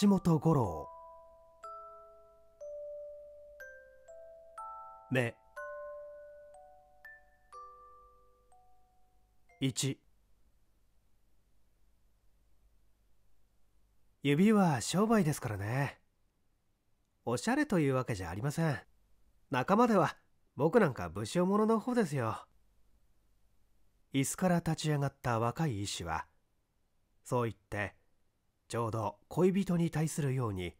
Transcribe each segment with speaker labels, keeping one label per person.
Speaker 1: 橋本五郎目1指は商売ですからねおしゃれというわけじゃありません仲間では僕なんか武将者の方ですよ椅子から立ち上がった若い医師はそう言ってちょうど恋人に対するように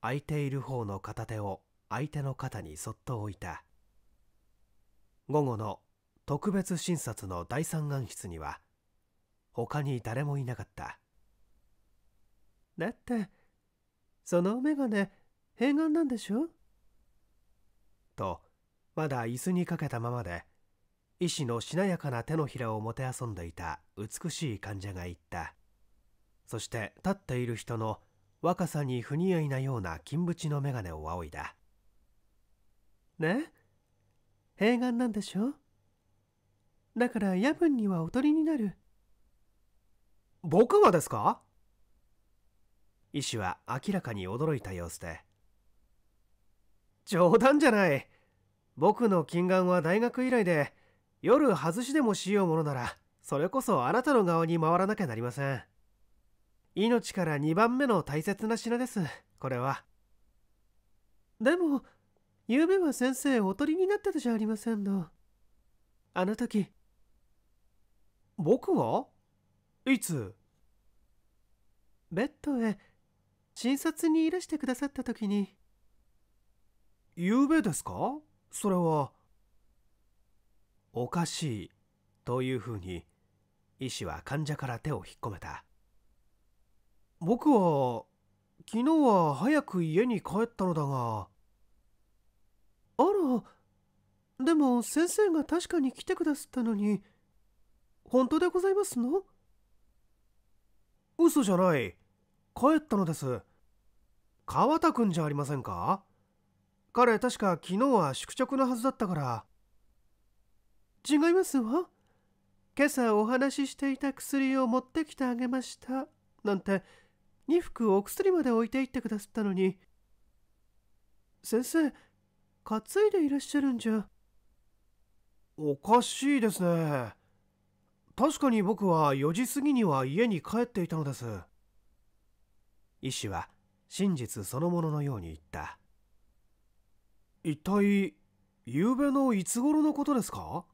Speaker 1: 空いている方の片手を相手の肩にそっと置いた午後の特別診察の第三案室には他に誰もいなかっただってその眼鏡併願なんでしょとまだ椅子にかけたままで医師のしなやかな手のひらをもてあそんでいた美しい患者が言ったそして立っている人の若さに不似合いなような金縁の眼鏡を仰いだね平眼なんでしょだから夜分にはおとりになる僕はですか医師は明らかに驚いた様子で冗談じゃない僕の近眼は大学以来で夜外しでもしようものならそれこそあなたの側に回らなきゃなりません命から2番目の大切な品ですこれはでも昨夜は先生おとりになったとじゃありませんのあの時僕はいつベッドへ診察にいらしてくださった時に昨べですかそれはおかしいというふうに医師は患者から手を引っ込めた僕は昨日は早く家に帰ったのだがあらでも先生が確かに来てくださったのに本当でございますの嘘じゃない帰ったのです川田君じゃありませんか彼確か昨日は宿直のはずだったから違いますわ今朝お話ししていた薬を持ってきてあげましたなんて2服お薬まで置いていってくださったのに先生担いでいらっしゃるんじゃおかしいですね確かに僕は4時過ぎには家に帰っていたのです医師は真実そのもののように言った一体夕べのいつ頃のことですか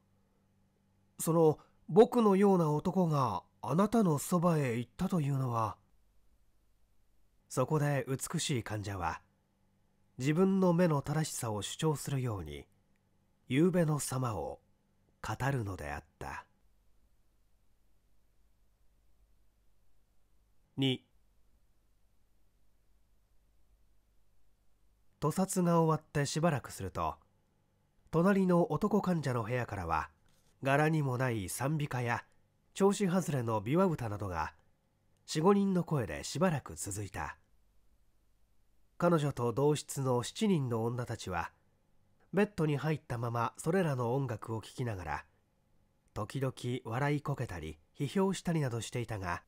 Speaker 1: その僕のような男があなたのそばへ行ったというのはそこで美しい患者は自分の目の正しさを主張するように夕べの様を語るのであった2屠殺が終わってしばらくすると隣の男患者の部屋からは柄にもない賛美歌や調子外れの琵琶歌などが45人の声でしばらく続いた彼女と同室の7人の女たちはベッドに入ったままそれらの音楽を聴きながら時々笑いこけたり批評したりなどしていたが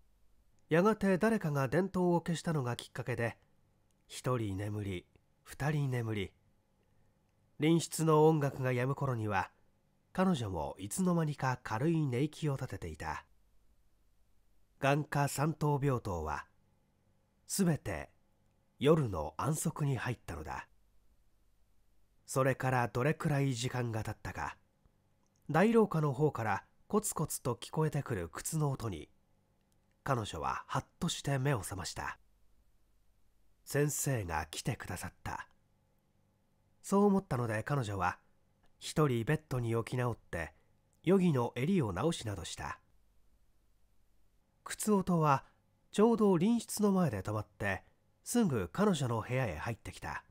Speaker 1: やがて誰かが伝統を消したのがきっかけで1人眠り2人眠り隣室の音楽がやむ頃には彼女もいつの間にか軽い寝息を立てていた眼科三等病棟はすべて夜の安息に入ったのだそれからどれくらい時間が経ったか大廊下の方からコツコツと聞こえてくる靴の音に彼女ははっとして目を覚ました先生が来てくださったそう思ったので彼女は一人ベッドに置き直ってヨ儀の襟を直しなどした靴音はちょうど隣室の前で止まってすぐ彼女の部屋へ入ってきた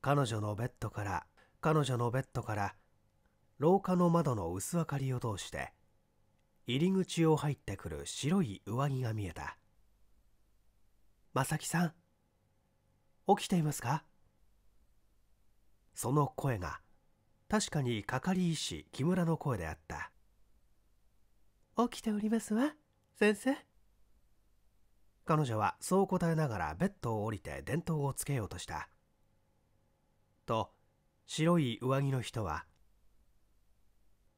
Speaker 1: 彼女のベッドから彼女のベッドから廊下の窓の薄明かりを通して入り口を入ってくる白い上着が見えた正木さん起きていますかその声が確かに係医師木村の声であった起きておりますわ先生彼女はそう答えながらベッドを降りて電灯をつけようとしたと白い上着の人は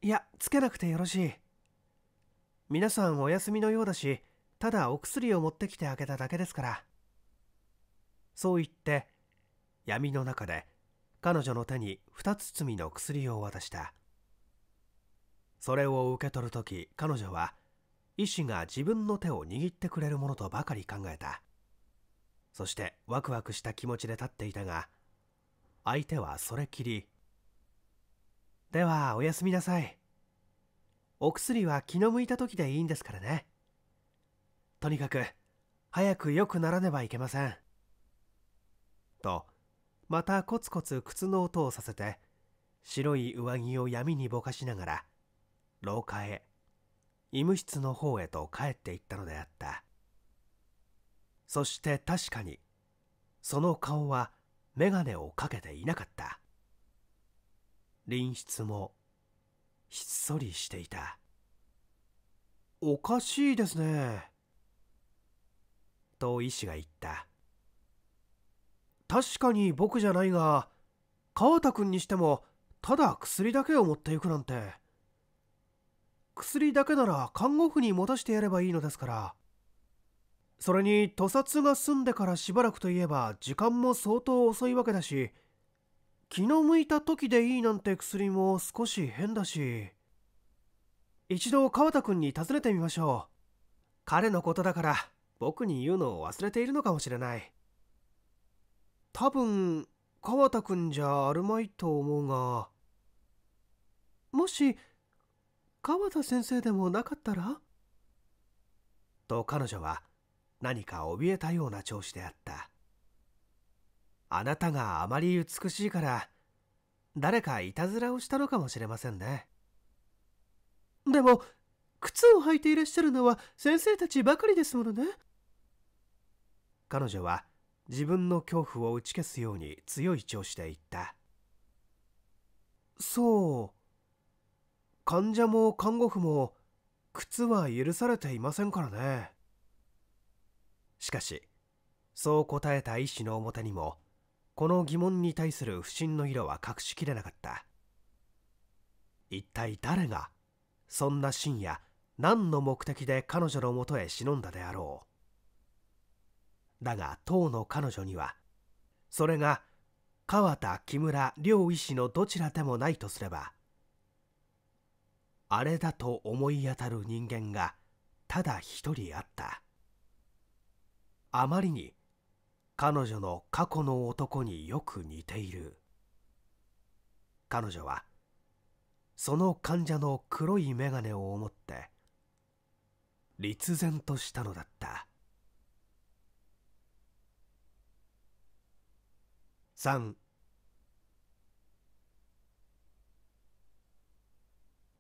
Speaker 1: いやつけなくてよろしい皆さんお休みのようだしただお薬を持ってきてあげただけですからそう言って闇の中で彼女の手に2つ包みの薬を渡したそれを受け取る時彼女は医師が自分の手を握ってくれるものとばかり考えたそしてワクワクした気持ちで立っていたが相手はそれきり「ではおやすみなさい」「お薬は気の向いた時でいいんですからね」「とにかく早く良くならねばいけません」とまたコツコツ靴の音をさせて白い上着を闇にぼかしながら廊下へ医務室の方へと帰っていったのであったそして確かにその顔は眼鏡をかけていなかった隣室もひっそりしていたおかしいですねと医師が言った確かに僕じゃないが川田君にしてもただ薬だけを持っていくなんて薬だけなら看護婦に持たしてやればいいのですからそれに屠殺が済んでからしばらくといえば時間も相当遅いわけだし気の向いた時でいいなんて薬も少し変だし一度川田君に尋ねてみましょう彼のことだから僕に言うのを忘れているのかもしれない多分川田君じゃあるまいと思うがもし川田先生でもなかったらと彼女は何か怯えたような調子であったあなたがあまり美しいから誰かいたずらをしたのかもしれませんねでも靴を履いていらっしゃるのは先生たちばかりですものね彼女は自分の恐怖を打ち消すように強い調子で言ったそう患者も看護婦も靴は許されていませんからねしかしそう答えた医師の表にもこの疑問に対する不信の色は隠しきれなかった一体誰がそんな深夜何の目的で彼女のもとへ忍んだであろうだが当の彼女にはそれが川田木村両医師のどちらでもないとすればあれだと思い当たる人間がただ一人あったあまりに彼女の過去の男によく似ている彼女はその患者の黒い眼鏡を持って立然としたのだった3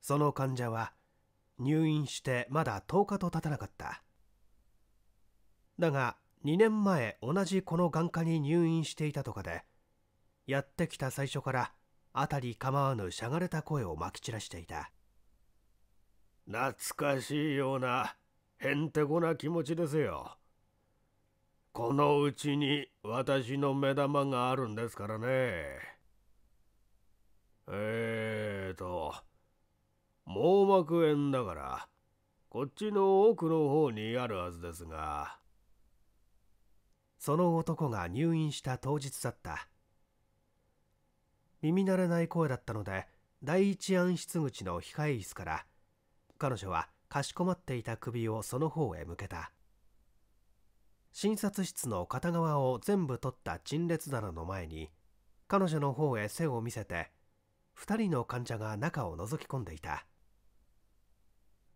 Speaker 1: その患者は入院してまだ10日と経たなかっただが2年前同じこの眼科に入院していたとかでやってきた最初から辺り構わぬしゃがれた声をまき散らしていた懐かしいようなへんてこな気持ちですよこのうちに私の目玉があるんですからねえーと網膜炎だからこっちの奥の方にあるはずですがその男が入院した当日だった耳慣れない声だったので第一暗室口の控え室から彼女はかしこまっていた首をその方へ向けた診察室の片側を全部取った陳列棚の前に彼女の方へ背を見せて2人の患者が中を覗き込んでいた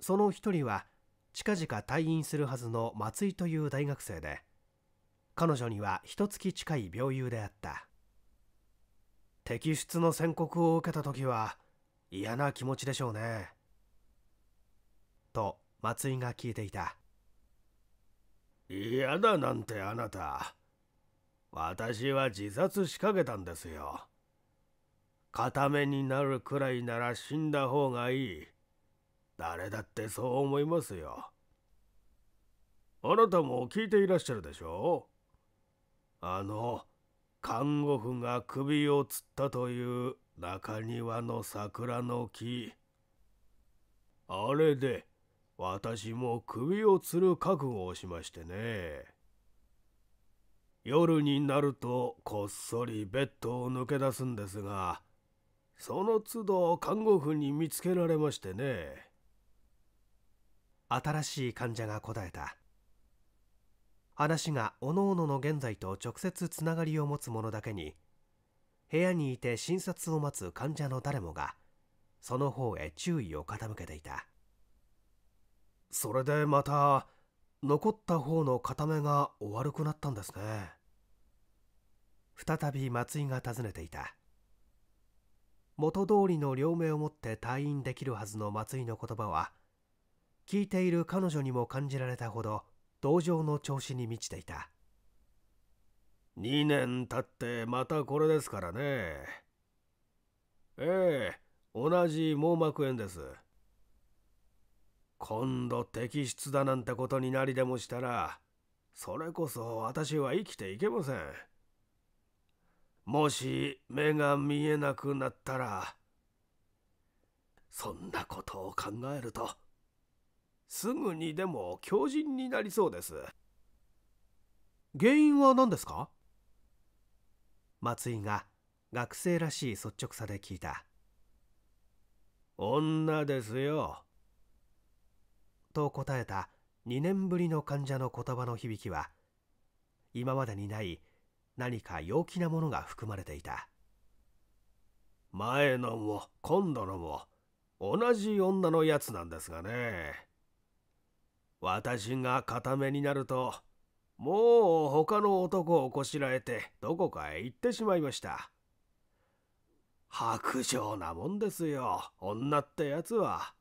Speaker 1: その一人は近々退院するはずの松井という大学生で彼女には一月近い病友であった摘出の宣告を受けた時は嫌な気持ちでしょうねと松井が聞いていた嫌だなんてあなた私は自殺しかけたんですよ片目になるくらいなら死んだ方がいい誰だってそう思いますよあなたも聞いていらっしゃるでしょうあの看護婦が首をつったという中庭の桜の木あれで私も首をつる覚悟をしましてね夜になるとこっそりベッドを抜け出すんですがその都度看護婦に見つけられましてね新しい患者が答えた話がおのおのの現在と直接つながりを持つ者だけに部屋にいて診察を待つ患者の誰もがその方へ注意を傾けていたそれでまた残った方の片目がお悪くなったんですね再び松井が訪ねていた元通りの両目を持って退院できるはずの松井の言葉は聞いている彼女にも感じられたほど同情の調子に満ちていた2年経ってまたこれですからねええ同じ網膜炎です今度摘出だなんてことになりでもしたらそれこそ私は生きていけませんもし目が見えなくなったらそんなことを考えるとすぐにでも狂人になりそうです原因は何ですか松井が学生らしい率直さで聞いた女ですよと答えた2年ぶりの患者の言葉の響きは今までにない何か陽気なものが含まれていた前のも今度のも同じ女のやつなんですがね私が固めになるともう他の男をこしらえてどこかへ行ってしまいました薄情なもんですよ女ってやつは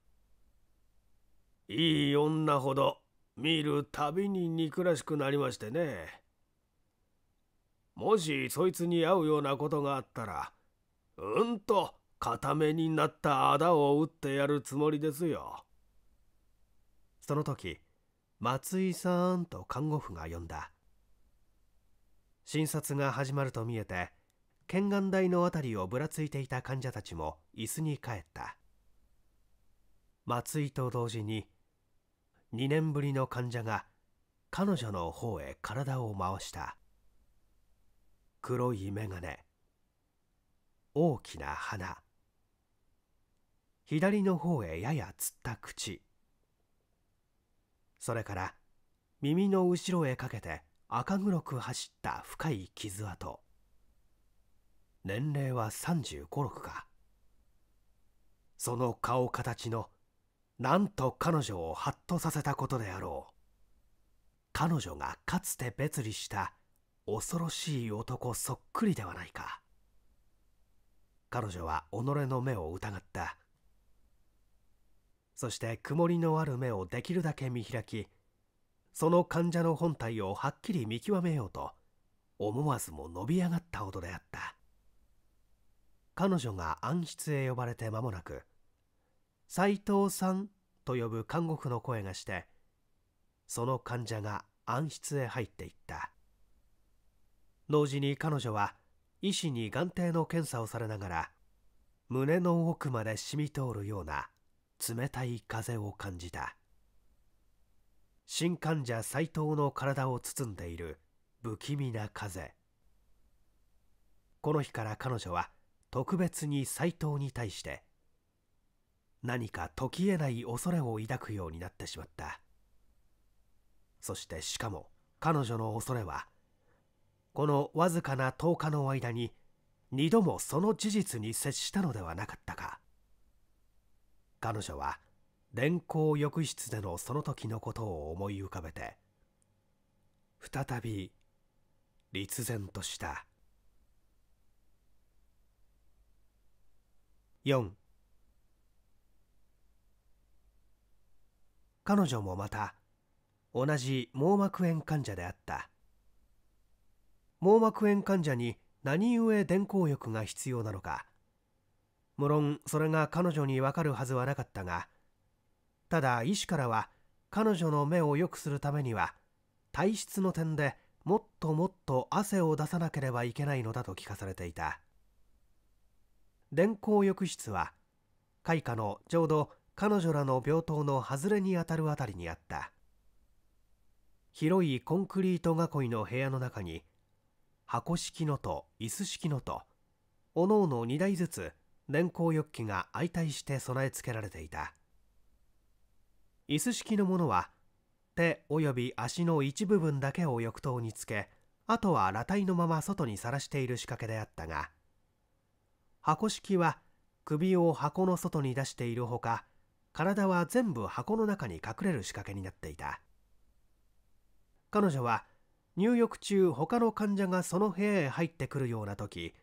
Speaker 1: いい女ほど見るたびに憎らしくなりましてねもしそいつに会うようなことがあったらうんと固めになったあだを打ってやるつもりですよその時松井さんと看護婦が呼んだ診察が始まると見えて検眼台の辺りをぶらついていた患者たちも椅子に帰った松井と同時に2年ぶりの患者が彼女の方へ体を回した黒い眼鏡大きな鼻左の方へややつった口それから耳の後ろへかけて赤黒く走った深い傷跡年齢は3 5 6かその顔形のなんと彼女をハッとさせたことであろう彼女がかつて別離した恐ろしい男そっくりではないか彼女は己の目を疑ったそして曇りのある目をできるだけ見開きその患者の本体をはっきり見極めようと思わずも伸び上がったほどであった彼女が暗室へ呼ばれて間もなく「斎藤さん」と呼ぶ看護婦の声がしてその患者が暗室へ入っていった同時に彼女は医師に眼底の検査をされながら胸の奥まで染み通るような冷たい風を感じた新患者斎藤の体を包んでいる不気味な風この日から彼女は特別に斎藤に対して何か解きえない恐れを抱くようになってしまったそしてしかも彼女の恐れはこのわずかな10日の間に2度もその事実に接したのではなかったか彼女は電光浴室でのその時のことを思い浮かべて再び立然とした4彼女もまた同じ網膜炎患者であった網膜炎患者に何故電光浴が必要なのか無論それが彼女にわかるはずはなかったがただ医師からは彼女の目を良くするためには体質の点でもっともっと汗を出さなければいけないのだと聞かされていた電光浴室は開花のちょうど彼女らの病棟の外れにあたるあたりにあった広いコンクリート囲いの部屋の中に箱式のと椅子式のとおのおの2台ずつ電光浴器が相対して備え付けられていた椅子式のものは手及び足の一部分だけを浴槽につけあとは裸体のまま外にさらしている仕掛けであったが箱式は首を箱の外に出しているほか体は全部箱の中に隠れる仕掛けになっていた彼女は入浴中他の患者がその部屋へ入ってくるような時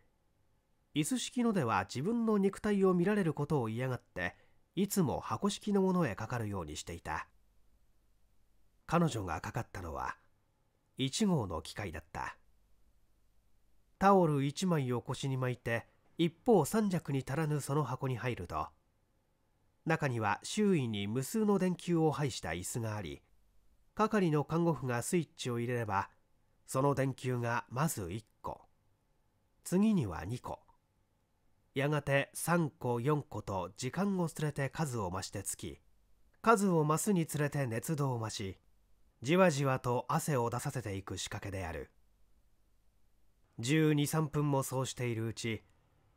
Speaker 1: 椅子式のでは自分の肉体を見られることを嫌がっていつも箱式のものへかかるようにしていた彼女がかかったのは1号の機械だったタオル1枚を腰に巻いて一方3尺に足らぬその箱に入ると中には周囲に無数の電球を配した椅子があり係の看護婦がスイッチを入れればその電球がまず1個次には2個やがて3個4個と時間を連れて数を増してつき数を増すにつれて熱度を増しじわじわと汗を出させていく仕掛けである1 2 3分もそうしているうち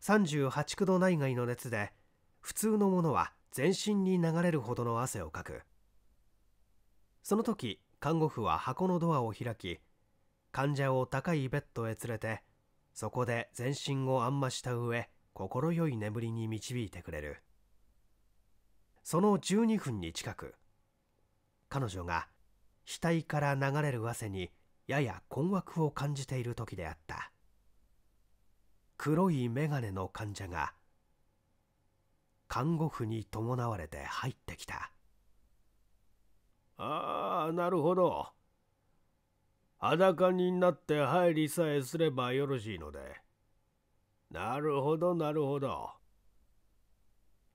Speaker 1: 38九度内外の熱で普通のものは全身に流れるほどの汗をかくその時看護婦は箱のドアを開き患者を高いベッドへ連れてそこで全身をあんました上快い眠りに導いてくれるその12分に近く彼女が額から流れる汗にやや困惑を感じている時であった黒い眼鏡の患者が看護婦に伴われて入ってきたああなるほど裸になって入りさえすればよろしいのでなるほどなるほど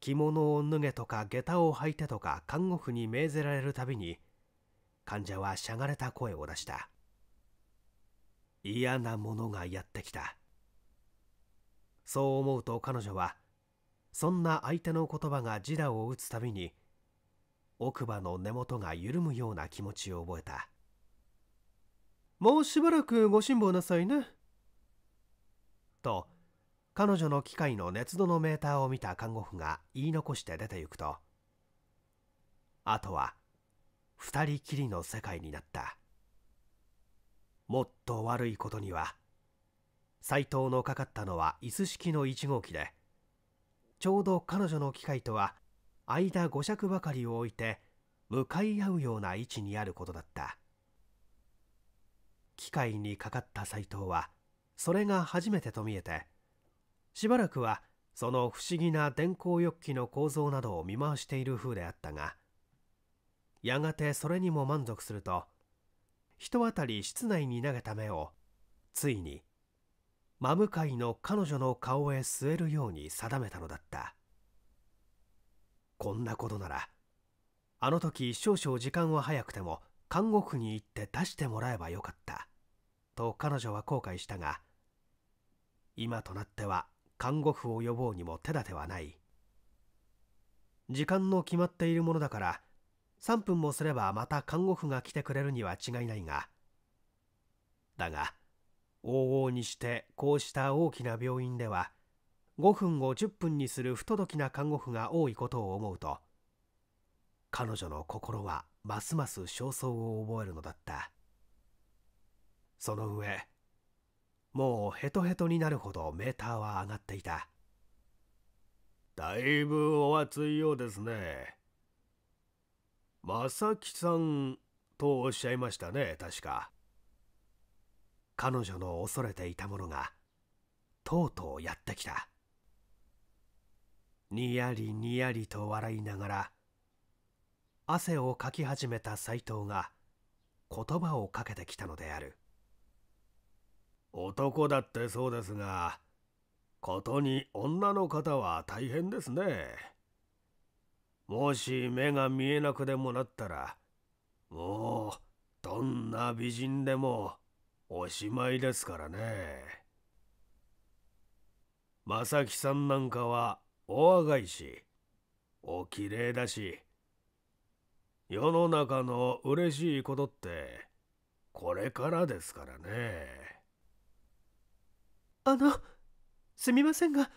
Speaker 1: 着物を脱げとか下駄を履いてとか看護婦に命ぜられるたびに患者はしゃがれた声を出した嫌なものがやってきたそう思うと彼女はそんな相手の言葉が自打を打つたびに奥歯の根元が緩むような気持ちを覚えたもうしばらくご辛抱なさいねと彼女の機械の熱度のメーターを見た看護婦が言い残して出て行くとあとは二人きりの世界になったもっと悪いことには斎藤のかかったのは椅子式の1号機でちょうど彼女の機械とは間5尺ばかりを置いて向かい合うような位置にあることだった機械にかかった斎藤はそれが初めてと見えてしばらくはその不思議な電光浴器の構造などを見回している風であったがやがてそれにも満足すると人当たり室内に投げた目をついに真向かいの彼女の顔へ据えるように定めたのだったこんなことならあの時少々時間は早くても看護婦に行って出してもらえばよかったと彼女は後悔したが今となっては看護婦を呼ぼうにも手立てはない時間の決まっているものだから3分もすればまた看護婦が来てくれるには違いないがだが往々にしてこうした大きな病院では5分を10分にする不届きな看護婦が多いことを思うと彼女の心はますます焦燥を覚えるのだったその上もうヘトヘトになるほどメーターは上がっていただいぶお熱いようですね正木さんとおっしゃいましたね確か彼女の恐れていたものがとうとうやってきたにやりにやりと笑いながら汗をかき始めた斎藤が言葉をかけてきたのである男だってそうですがことに女の方は大変ですねもし目が見えなくでもなったらもうどんな美人でもおしまいですからね正木さんなんかはお若いしおきれいだし世の中の嬉しいことってこれからですからね。あのすみませんが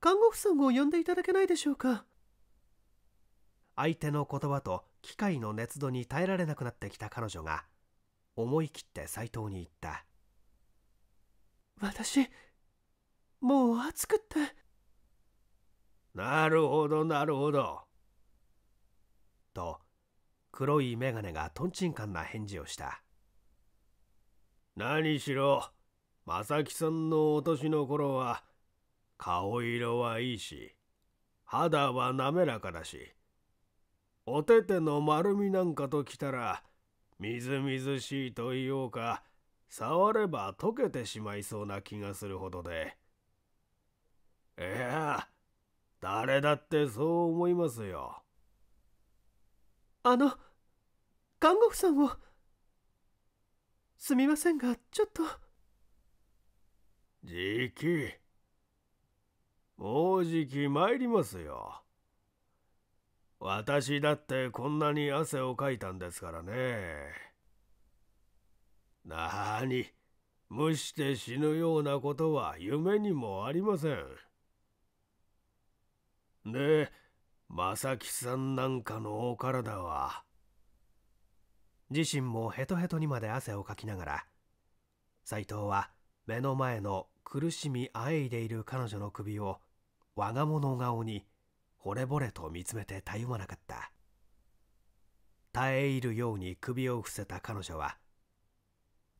Speaker 1: 看護婦さんを呼んでいただけないでしょうか相手の言葉と機械の熱度に耐えられなくなってきた彼女が思い切って斎藤に言った私もう暑くってなるほどなるほどと黒い眼鏡がとんちんかんな返事をした何しろ正木さんのお年の頃は顔色はいいし肌は滑らかだしおてての丸みなんかときたらみずみずしいと言おうか触れば溶けてしまいそうな気がするほどでいや誰だってそう思いますよあの看護婦さんをすみませんがちょっと。じきもうじき参りますよ私だってこんなに汗をかいたんですからねなーに蒸して死ぬようなことは夢にもありませんで正木さんなんかのお体は自身もヘトヘトにまで汗をかきながら斎藤は目の前の苦しみあえいでいる彼女の首を我が物顔に惚れ惚れと見つめてたゆまなかった耐え入るように首を伏せた彼女は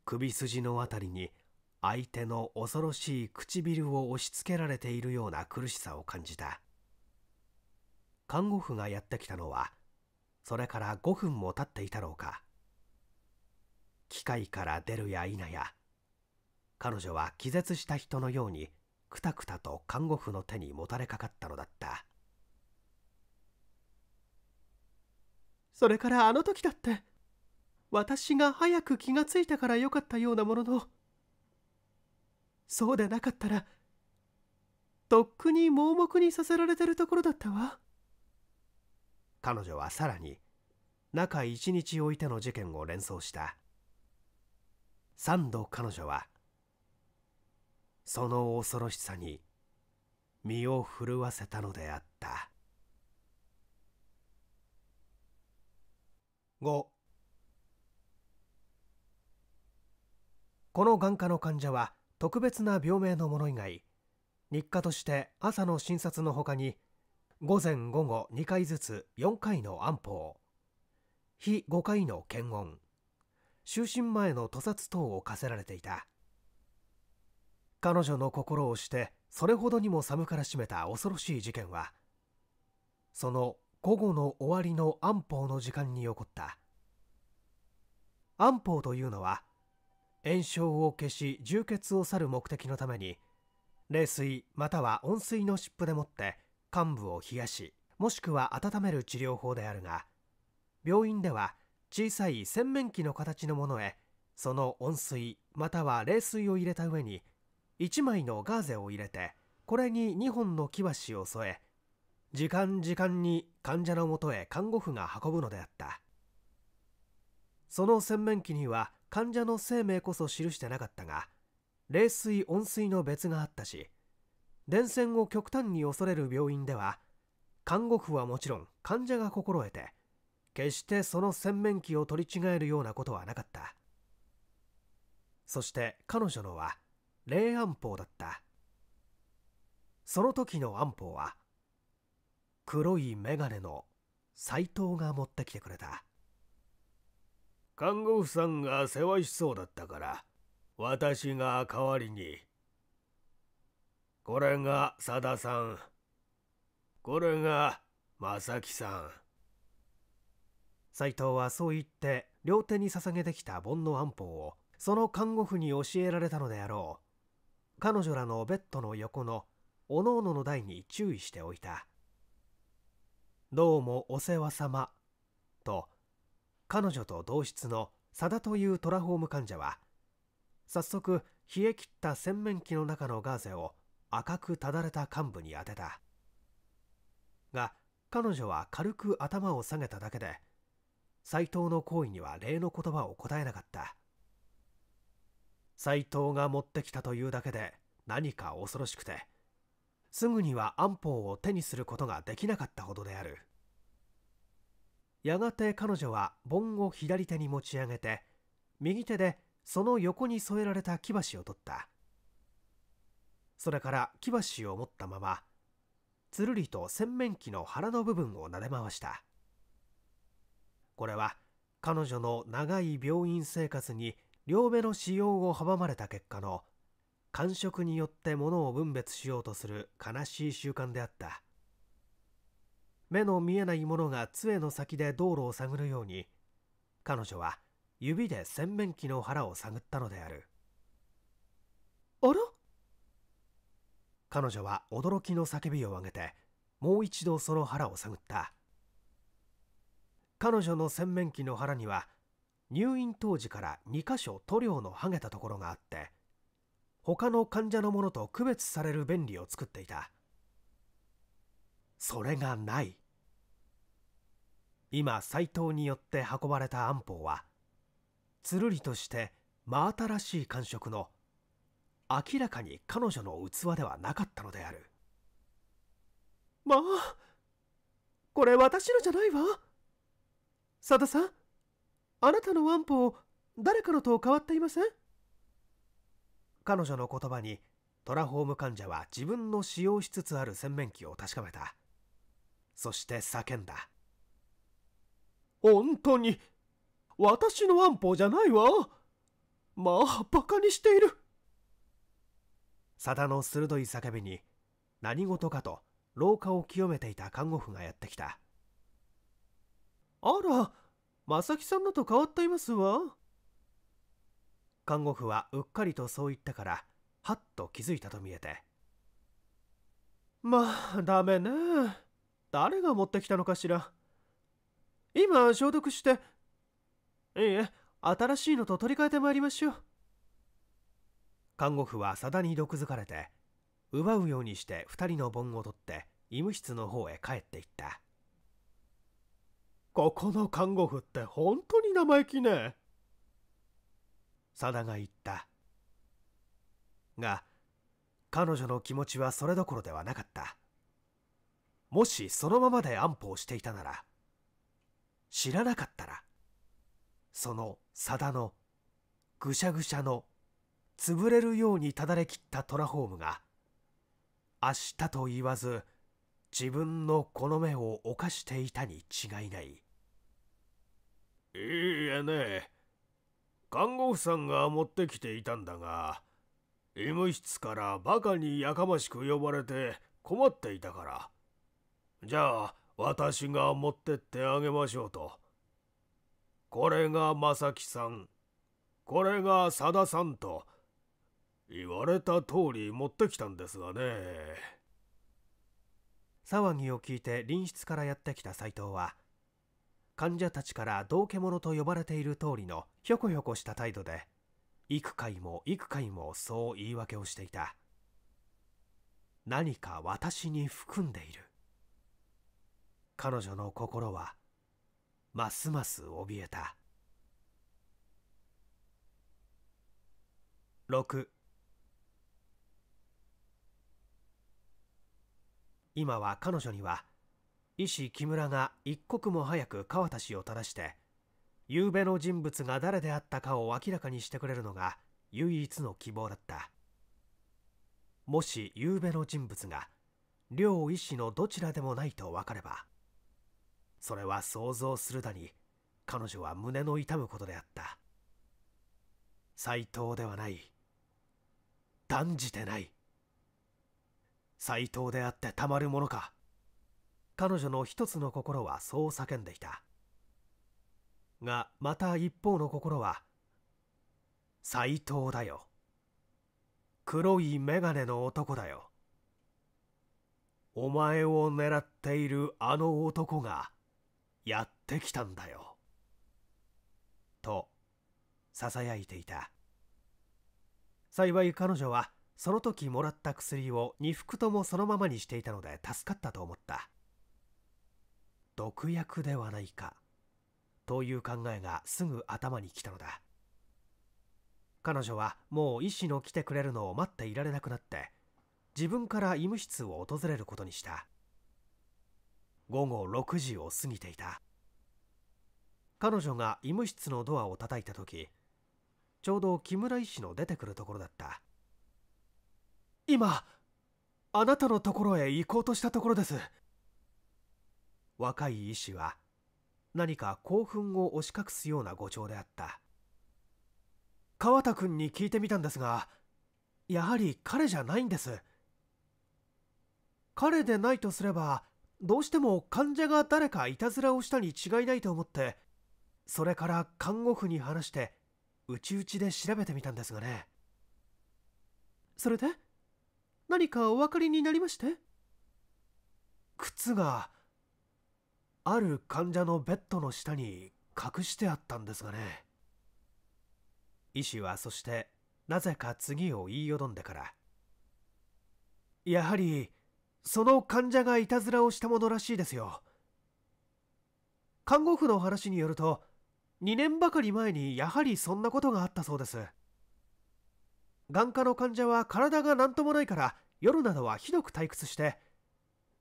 Speaker 1: 首筋の辺りに相手の恐ろしい唇を押し付けられているような苦しさを感じた看護婦がやってきたのはそれから5分も経っていたろうか機械から出るや否や彼女は気絶した人のようにくたくたと看護婦の手にもたれかかったのだったそれからあの時だって私が早く気がついたからよかったようなもののそうでなかったらとっくに盲目にさせられてるところだったわ彼女はさらに中一日置いての事件を連想した三度彼女はその恐ろしさに身を震わせたのであったこの眼科の患者は特別な病名のもの以外日課として朝の診察のほかに午前午後2回ずつ4回の安保日5回の検温就寝前の屠殺等を課せられていた彼女の心をしてそれほどにも寒からしめた恐ろしい事件はその午後の終わりの安保の時間に起こった安保というのは炎症を消し充血を去る目的のために冷水または温水の湿布でもって患部を冷やしもしくは温める治療法であるが病院では小さい洗面器の形のものへその温水または冷水を入れた上に1枚のガーゼを入れてこれに2本の木箸を添え時間時間に患者のもとへ看護婦が運ぶのであったその洗面器には患者の生命こそ記してなかったが冷水温水の別があったし電線を極端に恐れる病院では看護婦はもちろん患者が心得て決してその洗面器を取り違えるようなことはなかったそして彼女のは霊安法だったその時の安保は黒い眼鏡の斎藤が持ってきてくれた看護婦さんが世話しそうだったから私が代わりにこれが佐田さんこれが正樹さん斎藤はそう言って両手に捧げてきた盆の安保をその看護婦に教えられたのであろう彼女らのベッドの横のおのおのの台に注意しておいたどうもお世話様と彼女と同室の佐田というトラホーム患者は早速冷え切った洗面器の中のガーゼを赤くただれた幹部に当てたが彼女は軽く頭を下げただけで斎藤の行為には礼の言葉を答えなかった斎藤が持ってきたというだけで何か恐ろしくてすぐには安保を手にすることができなかったほどであるやがて彼女は盆を左手に持ち上げて右手でその横に添えられた木箸を取ったそれから木箸を持ったままつるりと洗面器の腹の部分を撫で回したこれは彼女の長い病院生活に両目の使用を阻まれた結果の感触によって物を分別しようとする悲しい習慣であった目の見えないものが杖の先で道路を探るように彼女は指で洗面器の腹を探ったのであるあら彼女は驚きの叫びを上げてもう一度その腹を探った彼女の洗面器の腹には入院当時から2箇所塗料の剥げたところがあって他の患者のものと区別される便利を作っていたそれがない今斎藤によって運ばれた安保はつるりとして真新しい感触の明らかに彼女の器ではなかったのであるまあこれ私のじゃないわ佐田さんあなたのワンポ誰かのと変わっていません彼女の言葉にトラホーム患者は自分の使用しつつある洗面器を確かめたそして叫んだ本当に私のワンポじゃないわまあバカにしている佐田の鋭い叫びに何事かと廊下を清めていた看護婦がやってきたあら正木さんのと変わっていますわ。看護婦はうっかりとそう言ったから、はっと気づいたと見えて。まあ、ダメね。誰が持ってきたのかしら。今、消毒して。いいえ、新しいのと取り替えてまいりましょう。看護婦はさだに毒づかれて、奪うようにして二人の盆を取って、医務室の方へ帰っていった。ここの看護婦って本当に生意気ね。サダが言った。が、彼女の気持ちはそれどころではなかった。もしそのままで安保をしていたなら、知らなかったら、そのサダのぐしゃぐしゃの潰れるようにただれきったトラホームが、明日と言わず自分のこの目を犯していたに違いない。いいえね看護婦さんが持ってきていたんだが医務室からバカにやかましく呼ばれて困っていたからじゃあ私が持ってってあげましょうとこれが正木さんこれが佐田さんと言われた通り持ってきたんですがね騒ぎを聞いて隣室からやってきた斎藤は患者たちから道化者と呼ばれている通りのひょこひょこした態度で幾回も幾回もそう言い訳をしていた何か私に含んでいる彼女の心はますます怯えた6今は彼女には医師木村が一刻も早く川田氏を正して夕べの人物が誰であったかを明らかにしてくれるのが唯一の希望だったもし夕べの人物が両医師のどちらでもないと分かればそれは想像するだに彼女は胸の痛むことであった斎藤ではない断じてない斎藤であってたまるものか彼女の一つの心はそう叫んでいたがまた一方の心は「斎藤だよ黒い眼鏡の男だよお前を狙っているあの男がやってきたんだよ」とささやいていた幸い彼女はその時もらった薬を2服ともそのままにしていたので助かったと思った毒薬ではないかという考えがすぐ頭にきたのだ彼女はもう医師の来てくれるのを待っていられなくなって自分から医務室を訪れることにした午後6時を過ぎていた彼女が医務室のドアを叩いた時ちょうど木村医師の出てくるところだった今あなたのところへ行こうとしたところです若い医師は何か興奮を押し隠すような誤調であった川田君に聞いてみたんですがやはり彼じゃないんです彼でないとすればどうしても患者が誰かいたずらをしたに違いないと思ってそれから看護婦に話して内々で調べてみたんですがねそれで何かお分かりになりまして靴がある患者のベッドの下に隠してあったんですがね医師はそしてなぜか次を言いよどんでからやはりその患者がいたずらをしたものらしいですよ看護婦の話によると2年ばかり前にやはりそんなことがあったそうです眼科の患者は体が何ともないから夜などはひどく退屈して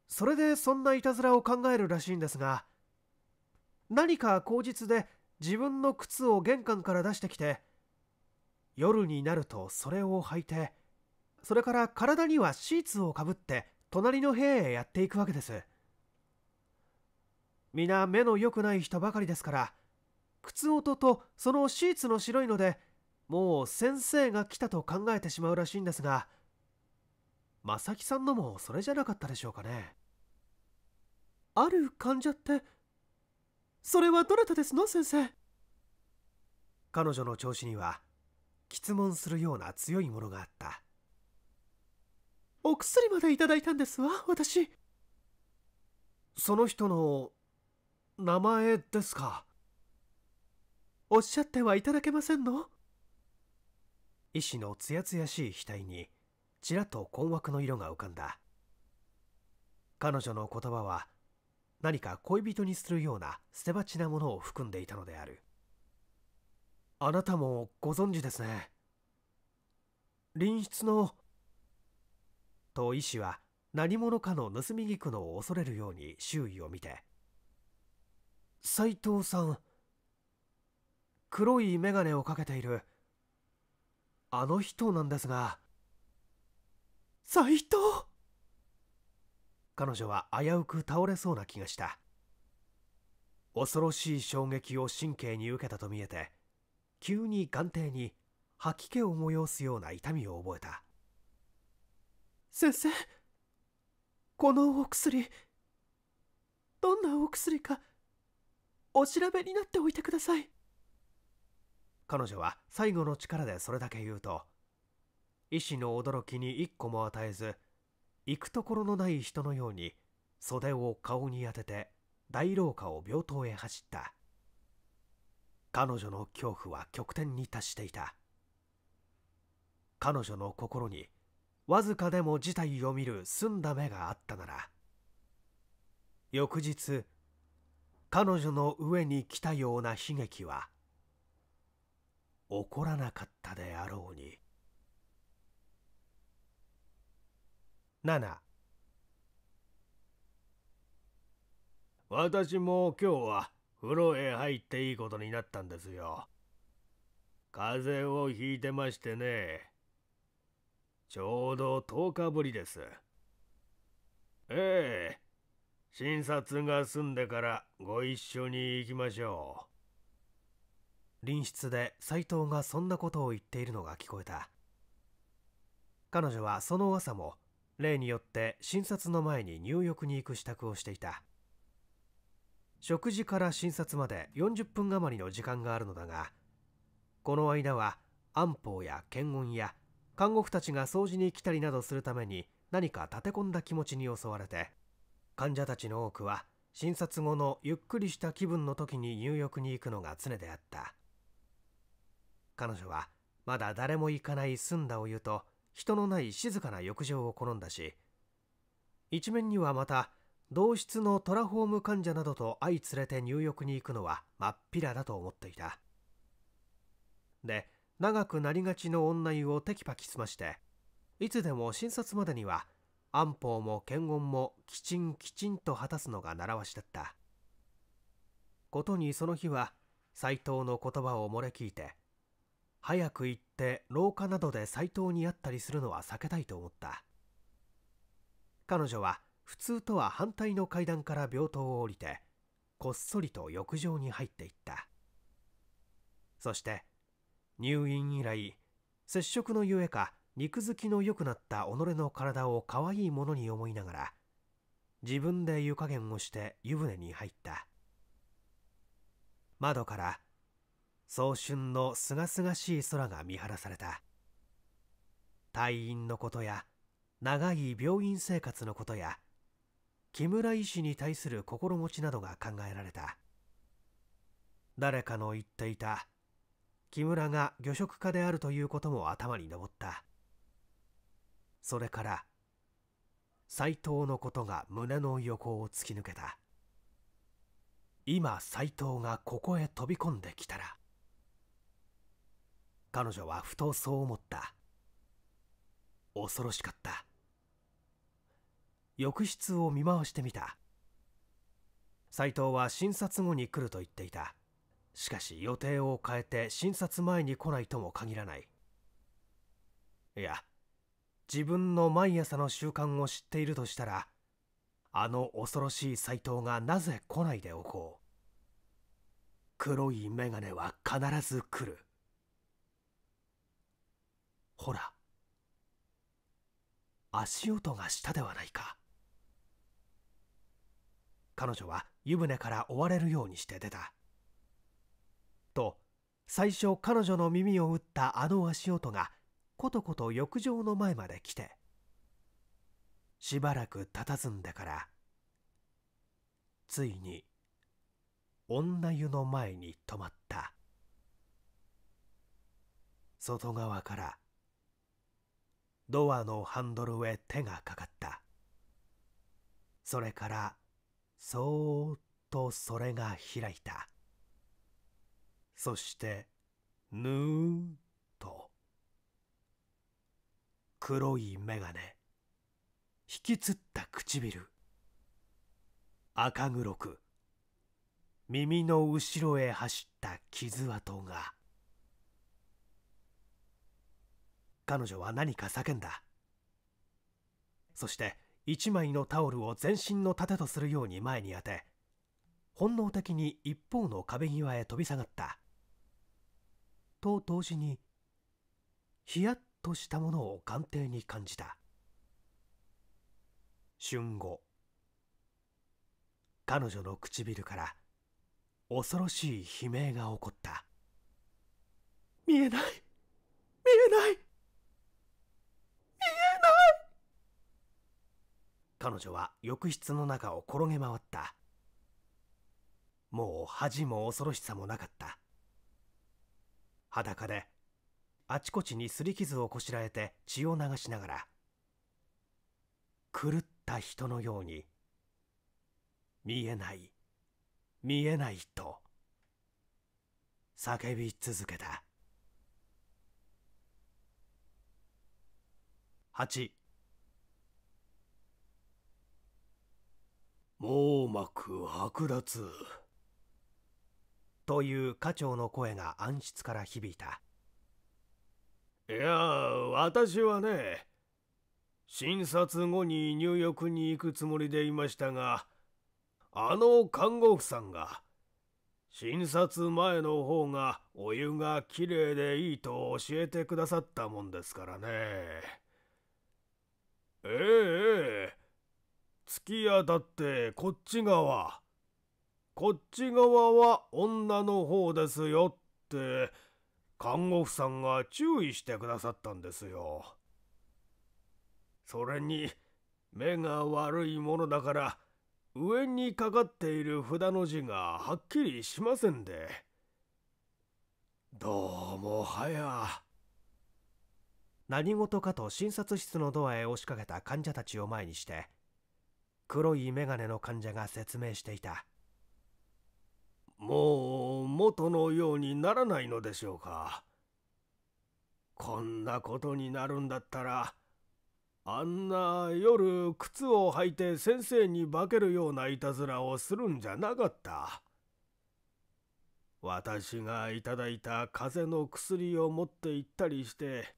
Speaker 1: それでそんないたずらを考えるらしいんですが、何か口実で自分の靴を玄関から出してきて、夜になるとそれを履いて、それから体にはシーツをかぶって隣の部屋へやっていくわけです。皆目の良くない人ばかりですから、靴音とそのシーツの白いので、もう先生が来たと考えてしまうらしいんですが、正木さんのもそれじゃなかったでしょうかねある患者ってそれはどなたですの先生彼女の調子には質問するような強いものがあったお薬までいただいたんですわ私その人の名前ですかおっしゃってはいただけませんの医師のつやつやしい額にちらっと困惑の色が浮かんだ彼女の言葉は何か恋人にするような捨て鉢なものを含んでいたのであるあなたもご存知ですね隣室のと医師は何者かの盗み聞くのを恐れるように周囲を見て斎藤さん黒い眼鏡をかけているあの人なんですが斎藤彼女は危うく倒れそうな気がした恐ろしい衝撃を神経に受けたと見えて急に眼底に吐き気を催すような痛みを覚えた先生このお薬どんなお薬かお調べになっておいてください彼女は最後の力でそれだけ言うと医師の驚きに一個も与えず行くところのない人のように袖を顔に当てて大廊下を病棟へ走った彼女の恐怖は極点に達していた彼女の心にわずかでも事態を見る澄んだ目があったなら翌日彼女の上に来たような悲劇は起こらなかったであろうに。7私も今日は風呂へ入っていいことになったんですよ。風邪をひいてましてね。ちょうど10日ぶりです。ええ、診察が済んでからご一緒に行きましょう。隣室で斎藤がそんなことを言っているのが聞こえた。彼女はその朝も例によって診察の前に入浴に行く支度をしていた食事から診察まで40分余りの時間があるのだがこの間は安保や検温や看護婦たちが掃除に来たりなどするために何か立て込んだ気持ちに襲われて患者たちの多くは診察後のゆっくりした気分の時に入浴に行くのが常であった彼女はまだ誰も行かない澄んだお湯と人のない静かな浴場を好んだし一面にはまた同室のトラフォーム患者などと相連れて入浴に行くのは真っ平だと思っていたで長くなりがちの女湯をテキパキ済ましていつでも診察までには安保も検温もきちんきちんと果たすのが習わしだったことにその日は斎藤の言葉を漏れ聞いて早く行って廊下などで斎藤に会ったりするのは避けたいと思った彼女は普通とは反対の階段から病棟を降りてこっそりと浴場に入っていったそして入院以来接触のゆえか肉付きの良くなった己の体を可愛いものに思いながら自分で湯加減をして湯船に入った窓から早春のすがすがしい空が見晴らされた退院のことや長い病院生活のことや木村医師に対する心持ちなどが考えられた誰かの言っていた木村が魚食家であるということも頭に上ったそれから斎藤のことが胸の横を突き抜けた今斎藤がここへ飛び込んできたら彼女はふとそう思った恐ろしかった浴室を見回してみた斎藤は診察後に来ると言っていたしかし予定を変えて診察前に来ないとも限らないいや自分の毎朝の習慣を知っているとしたらあの恐ろしい斎藤がなぜ来ないでおこう黒い眼鏡は必ず来るほら足音がしたではないか彼女は湯船から追われるようにして出たと最初彼女の耳を打ったあの足音がことこと浴場の前まで来てしばらく佇んでからついに女湯の前に止まった外側からドアのハンドルへ手がかかったそれからそーっとそれが開いたそしてぬーっと黒い眼鏡引きつった唇赤黒く耳の後ろへ走った傷跡が彼女は何か叫んだそして一枚のタオルを全身の盾とするように前に当て本能的に一方の壁際へ飛び下がったと同時にヒヤッとしたものを眼底に感じた瞬後彼女の唇から恐ろしい悲鳴が起こった見えない見えない彼女は浴室の中を転げ回ったもう恥も恐ろしさもなかった裸であちこちに擦り傷をこしらえて血を流しながら狂った人のように見えない見えないと叫び続けた8網膜剥奪という課長の声が暗室から響いたいや私はね診察後に入浴に行くつもりでいましたがあの看護婦さんが診察前の方がお湯がきれいでいいと教えてくださったもんですからねええええき当だってこっち側。こっち側は女の方ですよって、看護婦さんが注意してくださったんですよ。それに、目が悪いものだから、上にかかっている札の字がはっきりしませんで。どうもはや。何事かと診察室のドアへ押しかけた患者たちを前にして、黒い眼鏡の患者が説明していたもう元のようにならないのでしょうかこんなことになるんだったらあんな夜靴を履いて先生に化けるようないたずらをするんじゃなかった私がいただいた風邪の薬を持って行ったりして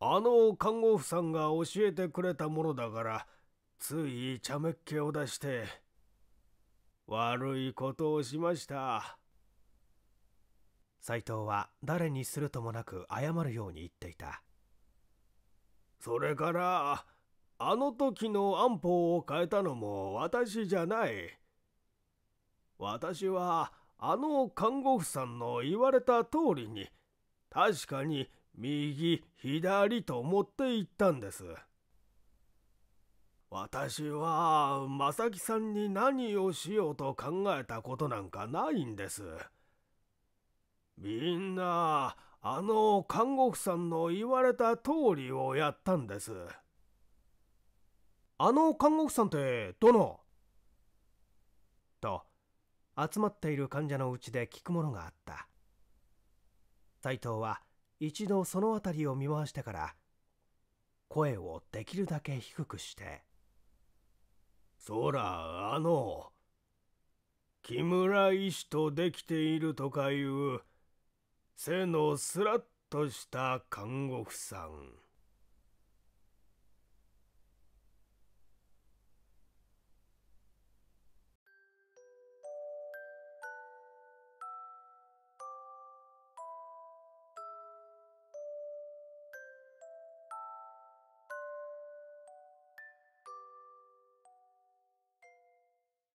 Speaker 1: あの看護婦さんが教えてくれたものだからつい茶目っ気を出して悪いことをしました斎藤は誰にするともなく謝るように言っていたそれからあの時の安保を変えたのも私じゃない私はあの看護婦さんの言われた通りに確かに右左と持って行ったんです。私は正木さんに何をしようと考えたことなんかないんですみんなあの看護婦さんの言われた通りをやったんですあの看護婦さんってどのと集まっている患者のうちで聞くものがあった斎藤は一度その辺りを見回してから声をできるだけ低くして
Speaker 2: そらあの
Speaker 1: 木村医師とできているとかいう背のすらっとした看護婦さん